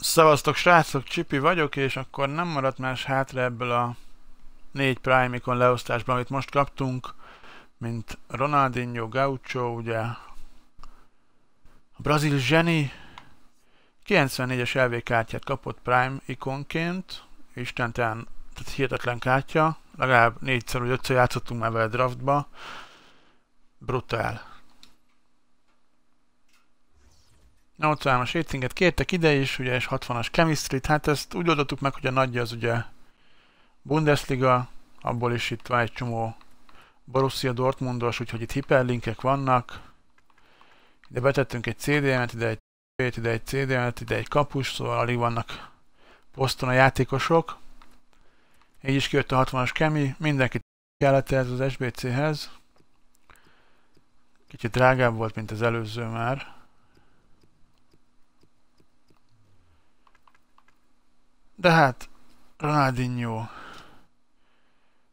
Szevasztok srácok, Csipi vagyok, és akkor nem maradt más hátra ebből a négy prime Icon leosztásban, amit most kaptunk, mint Ronaldinho, Gaucho, ugye a brazil zseni 94-es LV kártyát kapott Prime ikonként, istentelen, tehát hihetetlen kártya, legalább négyszer vagy ötször játszottunk már vele draftba, brutál. 83-as kértek ide is, ugye, és 60-as chemistry hát ezt úgy oldottuk meg, hogy a nagyja az ugye Bundesliga, abból is itt van egy csomó Borussia Dortmundos, úgyhogy itt hiperlinkek vannak. Ide betettünk egy CDM-et, ide egy t ide egy CDM-et, ide egy kapus, szóval alig vannak poszton a játékosok. Így is kijött a 60-as kemi, mindenki kellett ez az SBC-hez. Kicsit drágább volt, mint az előző már. De hát, Ronaldinho,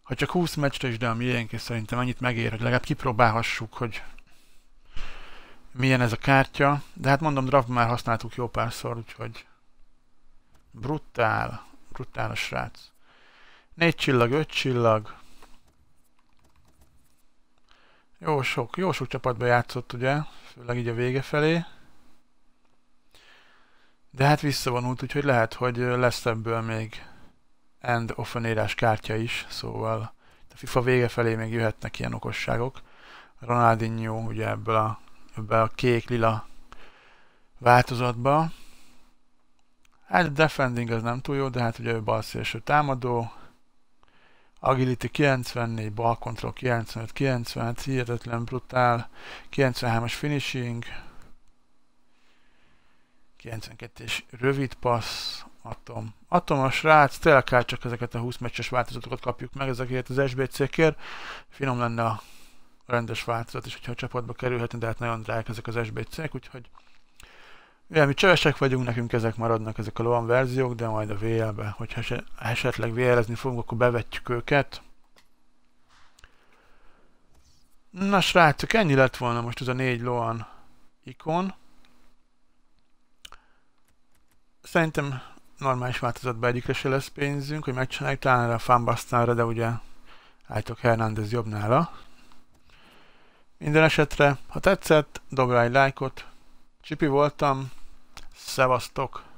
ha csak 20 meccsre is, de a miénké szerintem annyit megér, hogy legalább kipróbálhassuk, hogy milyen ez a kártya. De hát mondom, draft már használtuk jó párszor, úgyhogy brutál, brutál a srác. Négy csillag, öt csillag. Jó sok, jó sok csapatban játszott, ugye? Főleg így a vége felé. De hát visszavonult, úgyhogy lehet, hogy lesz ebből még end offenérás kártya is, szóval a FIFA vége felé még jöhetnek ilyen okosságok. Ronaldinho ugye ebből a, ebből a kék-lila változatba. Hát defending az nem túl jó, de hát ugye ő bal szélső támadó. Agility 94, bal control 95, 90, hihetetlen brutál, 93-as finishing, 92-es rövid passz, Atom. Atom a srác, tényleg kell csak ezeket a 20 meccses változatokat kapjuk meg, ezeket az SBC kért Finom lenne a rendes változat is, hogyha a csapatba kerülhetne, de hát nagyon drágák ezek az SBC-k, úgyhogy Ja, mi csövesek vagyunk, nekünk ezek maradnak, ezek a loan verziók, de majd a VL-be, hogyha esetleg vl fogunk, akkor bevetjük őket. Na srácok, ennyi lett volna most ez a négy loan ikon. szerintem normális változatban egyikre se lesz pénzünk, hogy megcsináljuk, talán erre a Fambasztánra, de ugye álltok Hernández jobb nála. Minden esetre, ha tetszett, dobj egy lájkot. Csipi voltam, szevasztok!